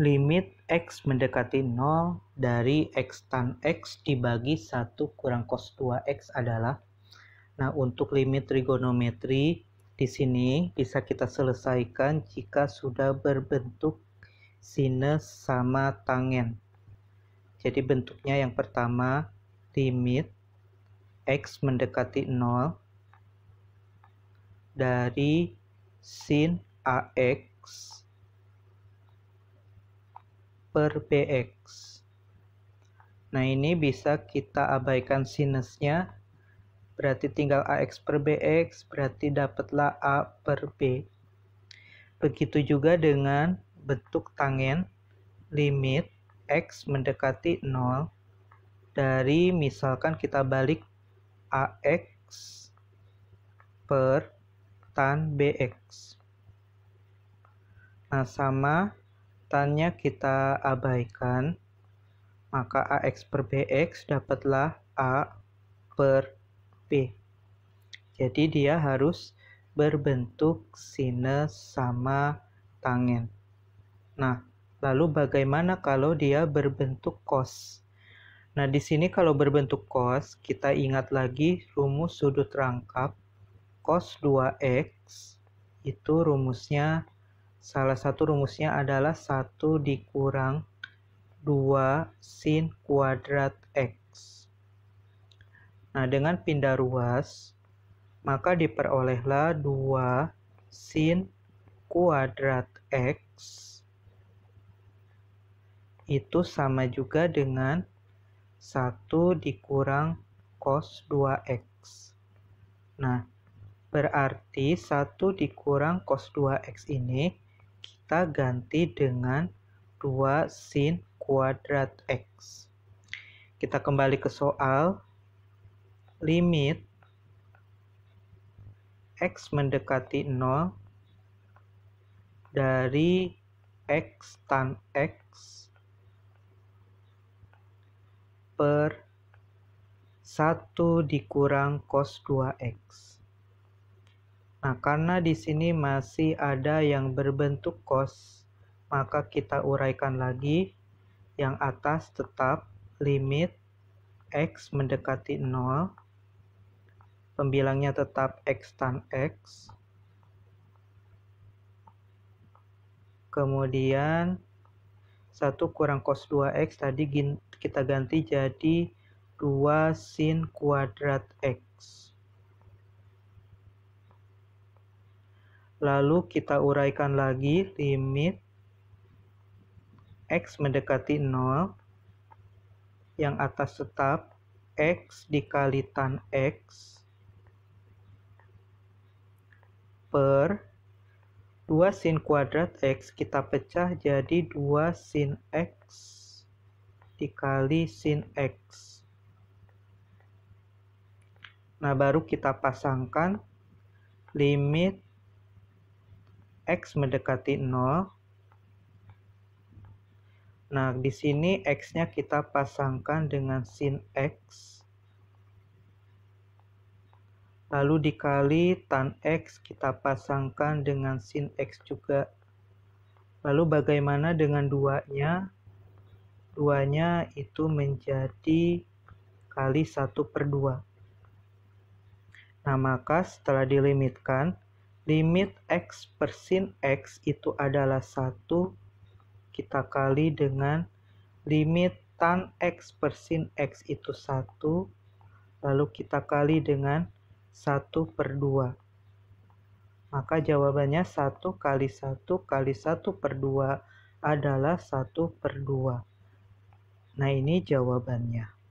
limit x mendekati 0 dari x tan x dibagi 1 kurang cos 2x adalah Nah, untuk limit trigonometri di sini bisa kita selesaikan jika sudah berbentuk sinus sama tangen. Jadi bentuknya yang pertama limit x mendekati 0 dari sin AX per Px. Nah ini bisa kita abaikan sinusnya, berarti tinggal AX per BX, berarti dapatlah A per B. Begitu juga dengan bentuk tangen limit X mendekati 0 dari misalkan kita balik AX per tan BX. Nah, sama konstannya kita abaikan, maka AX per BX dapatlah A per B. Jadi dia harus berbentuk sinus sama tangen. Nah, lalu bagaimana kalau dia berbentuk cos? Nah, di sini kalau berbentuk cos, kita ingat lagi rumus sudut rangkap cos 2x itu rumusnya Salah satu rumusnya adalah 1 dikurang 2 sin kuadrat X. Nah, dengan pindah ruas, maka diperolehlah 2 sin kuadrat X itu sama juga dengan 1 dikurang cos 2x. Nah, berarti 1 dikurang cos 2x ini kita ganti dengan 2 sin kuadrat X. Kita kembali ke soal. Limit X mendekati 0 dari X tan X per 1 dikurang cos 2X. Nah, karena di sini masih ada yang berbentuk kos, maka kita uraikan lagi yang atas tetap limit x mendekati 0, pembilangnya tetap x tan x, kemudian 1 kurang cos 2x tadi kita ganti jadi 2 sin kuadrat x. Lalu kita uraikan lagi limit X mendekati 0 yang atas tetap X dikali tan X per 2 sin kuadrat X kita pecah jadi 2 sin X dikali sin X. Nah, baru kita pasangkan limit X mendekati 0. Nah, di sini X-nya kita pasangkan dengan sin X. Lalu dikali tan X kita pasangkan dengan sin X juga. Lalu bagaimana dengan duanya? Duanya itu menjadi kali 1 per 2. Nah, maka setelah dilimitkan, limit x persen x itu adalah 1 kita kali dengan limit tan x persen x itu 1 lalu kita kali dengan 1 per 2 maka jawabannya 1 kali 1 kali 1 per 2 adalah 1 per 2 nah ini jawabannya